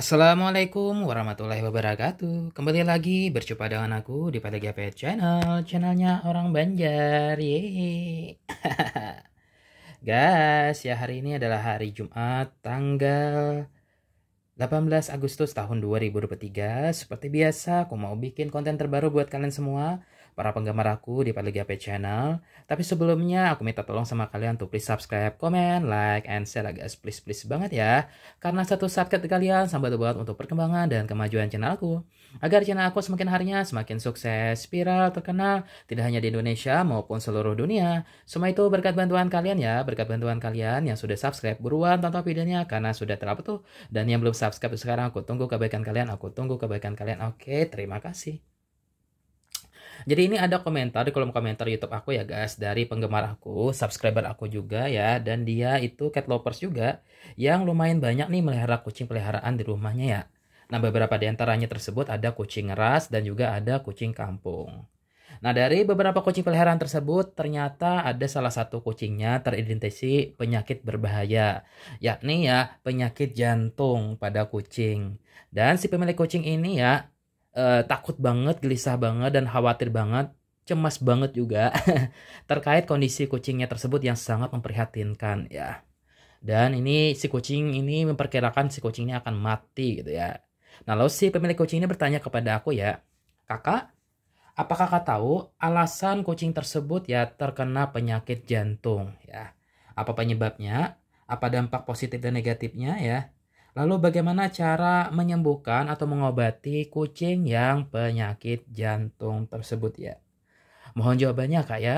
Assalamualaikum warahmatullahi wabarakatuh Kembali lagi berjumpa dengan aku di Pada GP Channel Channelnya orang Banjar Guys ya hari ini adalah hari Jumat tanggal 18 Agustus tahun 2023 Seperti biasa aku mau bikin konten terbaru buat kalian semua para penggemar aku di Padli GP channel. Tapi sebelumnya aku minta tolong sama kalian untuk please subscribe, comment, like, and share guys. Please please banget ya. Karena satu subscribe kalian sambat buat untuk perkembangan dan kemajuan channel aku. Agar channel aku semakin harinya semakin sukses, viral, terkenal, tidak hanya di Indonesia maupun seluruh dunia. Semua itu berkat bantuan kalian ya, berkat bantuan kalian yang sudah subscribe. Buruan tonton videonya karena sudah terlalu tuh. Dan yang belum subscribe sekarang aku tunggu kebaikan kalian, aku tunggu kebaikan kalian. Oke, terima kasih. Jadi ini ada komentar di kolom komentar YouTube aku ya guys dari penggemar aku, subscriber aku juga ya dan dia itu cat lovers juga yang lumayan banyak nih melihara kucing peliharaan di rumahnya ya. Nah beberapa di antaranya tersebut ada kucing ras dan juga ada kucing kampung. Nah dari beberapa kucing peliharaan tersebut ternyata ada salah satu kucingnya teridentifikasi penyakit berbahaya yakni ya penyakit jantung pada kucing. Dan si pemilik kucing ini ya eh, takut banget, gelisah banget, dan khawatir banget, cemas banget juga terkait kondisi kucingnya tersebut yang sangat memprihatinkan ya. Dan ini si kucing ini memperkirakan si kucingnya akan mati gitu ya. Nah lalu si pemilik kucing ini bertanya kepada aku ya, kakak, apakah kakak tahu alasan kucing tersebut ya terkena penyakit jantung ya? Apa penyebabnya? Apa dampak positif dan negatifnya ya? Lalu bagaimana cara menyembuhkan atau mengobati kucing yang penyakit jantung tersebut ya? Mohon jawabannya kak ya.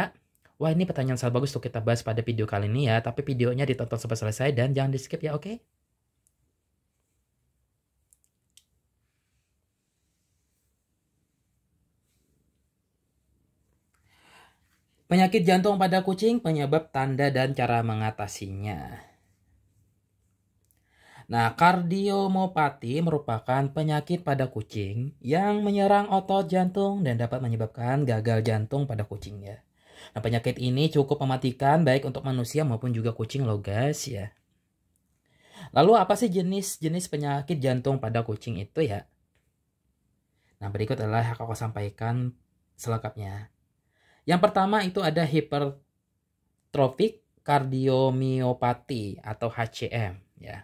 Wah ini pertanyaan sangat bagus untuk kita bahas pada video kali ini ya. Tapi videonya ditonton sampai selesai dan jangan di skip ya oke? Okay? Penyakit jantung pada kucing, penyebab tanda dan cara mengatasinya. Nah, kardiomopati merupakan penyakit pada kucing yang menyerang otot jantung dan dapat menyebabkan gagal jantung pada kucingnya. Nah, penyakit ini cukup mematikan baik untuk manusia maupun juga kucing loh guys ya. Lalu apa sih jenis-jenis penyakit jantung pada kucing itu ya? Nah, berikut adalah yang aku sampaikan selengkapnya. Yang pertama itu ada hipertrofik kardiomiopati atau HCM ya.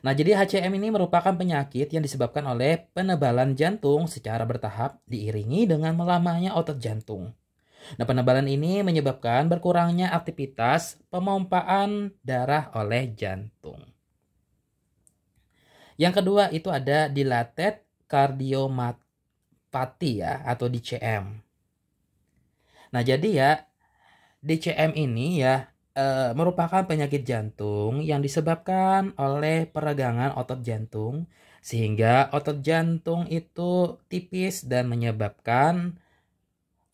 Nah, jadi HCM ini merupakan penyakit yang disebabkan oleh penebalan jantung secara bertahap diiringi dengan melamanya otot jantung. Nah, penebalan ini menyebabkan berkurangnya aktivitas pemompaan darah oleh jantung. Yang kedua itu ada dilatet kardiomyopati ya atau DCM. Nah, jadi ya DCM ini ya Eh, merupakan penyakit jantung yang disebabkan oleh peregangan otot jantung sehingga otot jantung itu tipis dan menyebabkan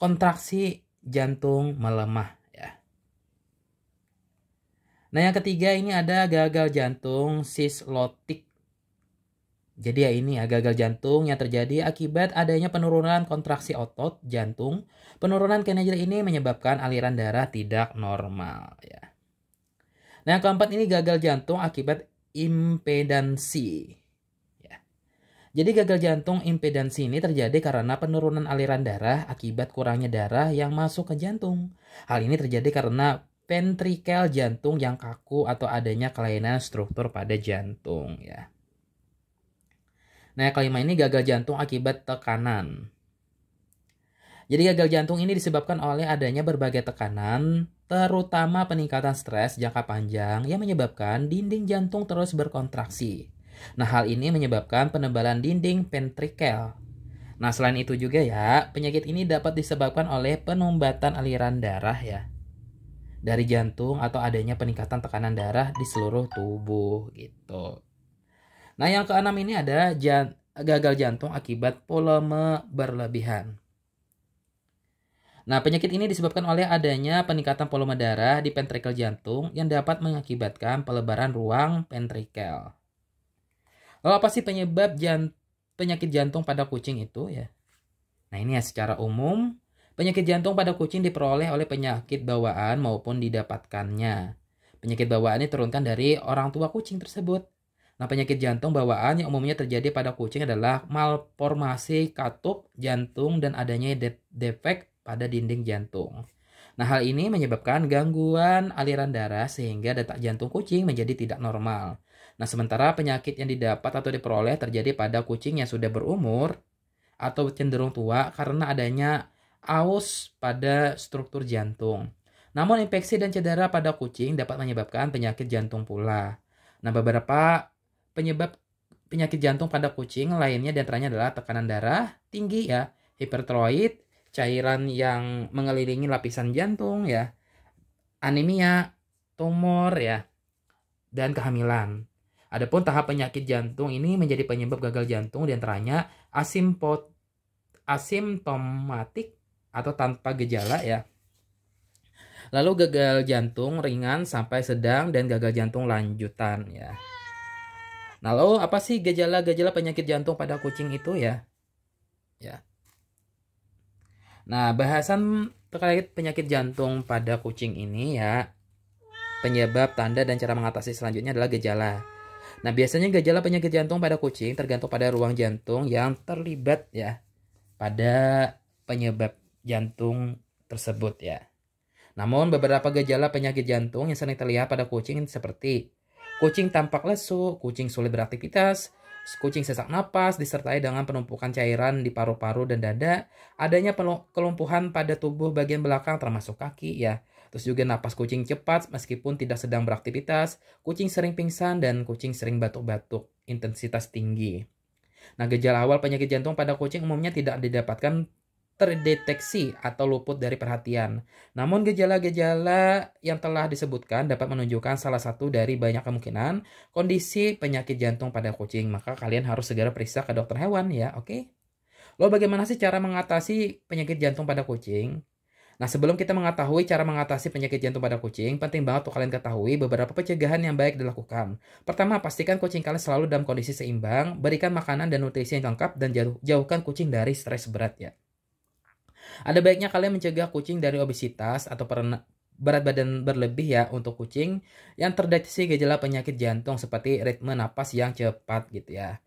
kontraksi jantung melemah ya. Nah, yang ketiga ini ada gagal jantung sislotik jadi ya ini ya gagal jantung yang terjadi akibat adanya penurunan kontraksi otot jantung. Penurunan kinerja ini menyebabkan aliran darah tidak normal ya. Nah yang keempat ini gagal jantung akibat impedansi. Ya. Jadi gagal jantung impedansi ini terjadi karena penurunan aliran darah akibat kurangnya darah yang masuk ke jantung. Hal ini terjadi karena ventrikel jantung yang kaku atau adanya kelainan struktur pada jantung ya. Nah, kelima ini gagal jantung akibat tekanan. Jadi gagal jantung ini disebabkan oleh adanya berbagai tekanan, terutama peningkatan stres jangka panjang yang menyebabkan dinding jantung terus berkontraksi. Nah, hal ini menyebabkan penebalan dinding ventrikel. Nah, selain itu juga ya, penyakit ini dapat disebabkan oleh penumbatan aliran darah ya dari jantung atau adanya peningkatan tekanan darah di seluruh tubuh gitu. Nah, yang keenam ini ada jan gagal jantung akibat volume berlebihan. Nah, penyakit ini disebabkan oleh adanya peningkatan volume darah di ventrikel jantung yang dapat mengakibatkan pelebaran ruang ventrikel. Lalu apa sih penyebab jan penyakit jantung pada kucing itu ya? Nah, ini ya secara umum Penyakit jantung pada kucing diperoleh oleh penyakit bawaan maupun didapatkannya. Penyakit bawaan ini turunkan dari orang tua kucing tersebut. Nah, penyakit jantung bawaan yang umumnya terjadi pada kucing adalah malformasi katup jantung dan adanya de defek pada dinding jantung. Nah, hal ini menyebabkan gangguan aliran darah sehingga detak jantung kucing menjadi tidak normal. Nah, sementara penyakit yang didapat atau diperoleh terjadi pada kucing yang sudah berumur atau cenderung tua karena adanya aus pada struktur jantung. Namun, infeksi dan cedera pada kucing dapat menyebabkan penyakit jantung pula. Nah, beberapa Penyebab penyakit jantung pada kucing lainnya diantaranya adalah tekanan darah tinggi ya, hipertroid, cairan yang mengelilingi lapisan jantung ya, anemia, tumor ya, dan kehamilan. Adapun tahap penyakit jantung ini menjadi penyebab gagal jantung diantaranya asimpot asimptomatik atau tanpa gejala ya. Lalu gagal jantung ringan sampai sedang dan gagal jantung lanjutan ya. Nah, lo apa sih gejala-gejala penyakit jantung pada kucing itu ya? Ya. Nah, bahasan terkait penyakit jantung pada kucing ini ya penyebab, tanda dan cara mengatasi selanjutnya adalah gejala. Nah, biasanya gejala penyakit jantung pada kucing tergantung pada ruang jantung yang terlibat ya pada penyebab jantung tersebut ya. Namun beberapa gejala penyakit jantung yang sering terlihat pada kucing seperti Kucing tampak lesu, kucing sulit beraktivitas, kucing sesak napas disertai dengan penumpukan cairan di paru-paru dan dada, adanya kelumpuhan pada tubuh bagian belakang termasuk kaki ya. Terus juga napas kucing cepat meskipun tidak sedang beraktivitas, kucing sering pingsan dan kucing sering batuk-batuk intensitas tinggi. Nah, gejala awal penyakit jantung pada kucing umumnya tidak didapatkan terdeteksi atau luput dari perhatian. Namun gejala-gejala yang telah disebutkan dapat menunjukkan salah satu dari banyak kemungkinan kondisi penyakit jantung pada kucing. Maka kalian harus segera periksa ke dokter hewan ya, oke? Okay? Lo bagaimana sih cara mengatasi penyakit jantung pada kucing? Nah, sebelum kita mengetahui cara mengatasi penyakit jantung pada kucing, penting banget untuk kalian ketahui beberapa pencegahan yang baik dilakukan. Pertama, pastikan kucing kalian selalu dalam kondisi seimbang, berikan makanan dan nutrisi yang lengkap, dan jauhkan kucing dari stres berat ya. Ada baiknya kalian mencegah kucing dari obesitas atau berat badan berlebih ya untuk kucing yang terdeteksi gejala penyakit jantung seperti ritme napas yang cepat gitu ya.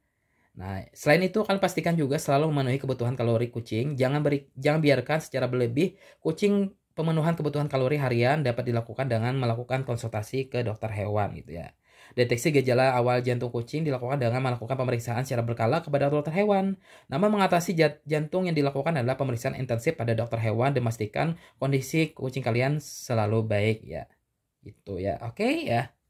Nah, selain itu kalian pastikan juga selalu memenuhi kebutuhan kalori kucing. Jangan beri jangan biarkan secara berlebih kucing pemenuhan kebutuhan kalori harian dapat dilakukan dengan melakukan konsultasi ke dokter hewan gitu ya. Deteksi gejala awal jantung kucing dilakukan dengan melakukan pemeriksaan secara berkala kepada dokter hewan. Namun mengatasi jantung yang dilakukan adalah pemeriksaan intensif pada dokter hewan dan memastikan kondisi kucing kalian selalu baik ya. Gitu ya. Oke okay, ya.